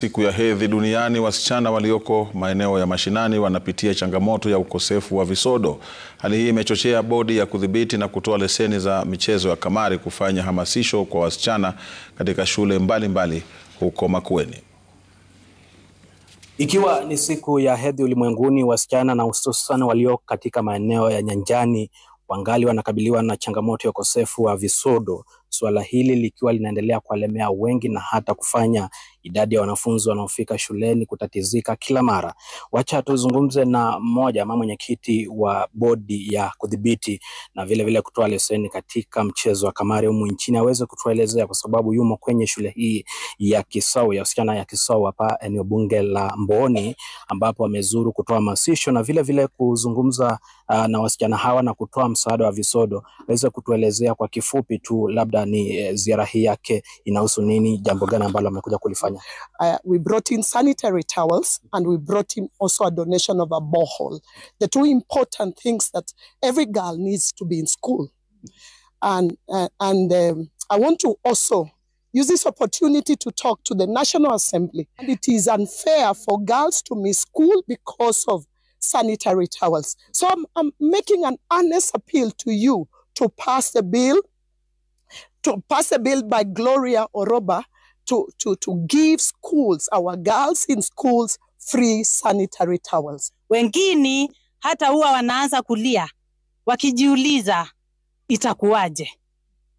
Siku ya hedhi duniani, wasichana walioko maeneo ya mashinani wanapitia changamoto ya ukosefu wa visodo. Hali hii imechochea bodi ya kudhibiti na kutoa leseni za michezo ya kamari kufanya hamasisho kwa wasichana katika shule mbalimbali mbali huko Makueni. Ikiwa ni siku ya hedhi ulimwenguni, wasichana na hususan walioko katika maeneo ya nyanjani wangali wanakabiliwa na changamoto ya ukosefu wa visodo Suala hili likiwa linaendelea kuwalemea wengi na hata kufanya idadi ya wanafunzi wanaofika shuleni kutatizika kila mara. Wacha tuzungumze na mmoja ama mwenyekiti wa bodi ya kudhibiti na vile vile kutoa leseni katika mchezo wa kamari humu nchini aweze kutuelezea, kwa sababu yumo kwenye shule hii ya Kisau ya wasichana ya Kisau hapa eneo bunge la Mbooni, ambapo amezuru kutoa hamasisho na vile vile kuzungumza uh, na wasichana hawa na kutoa msaada wa visodo. Aweze kutuelezea kwa kifupi tu labda ni eh, ziara hii yake inahusu nini, jambo gani ambalo amekuja kulifanya? Uh, we brought in sanitary towels and we brought in also a donation of a borehole. The two important things that every girl needs to be in school. And, uh, and um, I want to also use this opportunity to talk to the National Assembly. And it is unfair for girls to miss school because of sanitary towels. So I'm, I'm making an honest appeal to you to pass the bill to pass a bill by Gloria Oroba to, to, to give schools, our girls in schools, free sanitary towels. Wengine hata huwa wanaanza kulia wakijiuliza itakuwaje,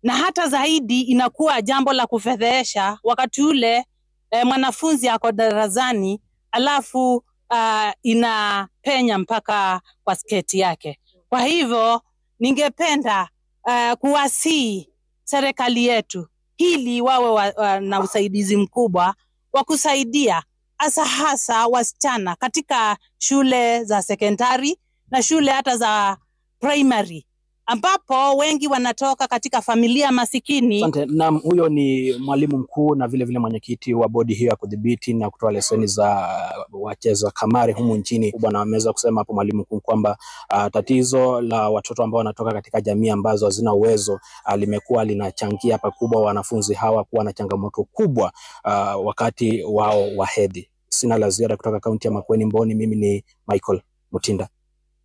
na hata zaidi inakuwa jambo la kufedhehesha wakati ule eh, mwanafunzi ako darasani alafu uh, inapenya mpaka kwa sketi yake. Kwa hivyo ningependa uh, kuwasihi serikali yetu hili wawe wa, wa, na usaidizi mkubwa wa kusaidia hasa hasa wasichana katika shule za sekondari na shule hata za primary ambapo wengi wanatoka katika familia masikini. Asante. Naam, huyo ni mwalimu mkuu na vile vile mwenyekiti wa bodi hiyo ya kudhibiti na kutoa leseni za wacheza kamari humu nchini. Bwana ameweza kusema hapo mwalimu mkuu kwamba uh, tatizo la watoto ambao wanatoka katika jamii ambazo hazina uwezo uh, limekuwa linachangia pakubwa wanafunzi hawa kuwa na changamoto kubwa uh, wakati wao wa hedhi. Sina la ziada kutoka kaunti ya Makueni Mboni. Mimi ni Michael Mutinda.